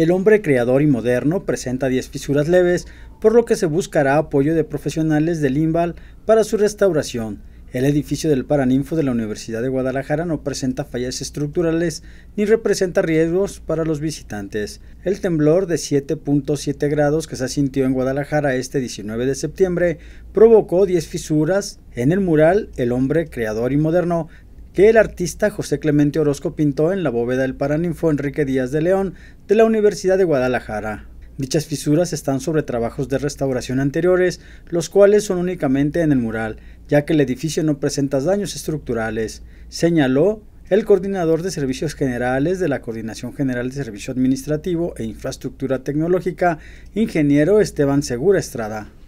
El hombre creador y moderno presenta 10 fisuras leves, por lo que se buscará apoyo de profesionales del INVAL para su restauración. El edificio del Paraninfo de la Universidad de Guadalajara no presenta fallas estructurales ni representa riesgos para los visitantes. El temblor de 7.7 grados que se sintió en Guadalajara este 19 de septiembre provocó 10 fisuras en el mural El hombre creador y moderno que el artista José Clemente Orozco pintó en la bóveda del paraninfo Enrique Díaz de León de la Universidad de Guadalajara. Dichas fisuras están sobre trabajos de restauración anteriores, los cuales son únicamente en el mural, ya que el edificio no presenta daños estructurales, señaló el coordinador de servicios generales de la Coordinación General de Servicio Administrativo e Infraestructura Tecnológica, ingeniero Esteban Segura Estrada.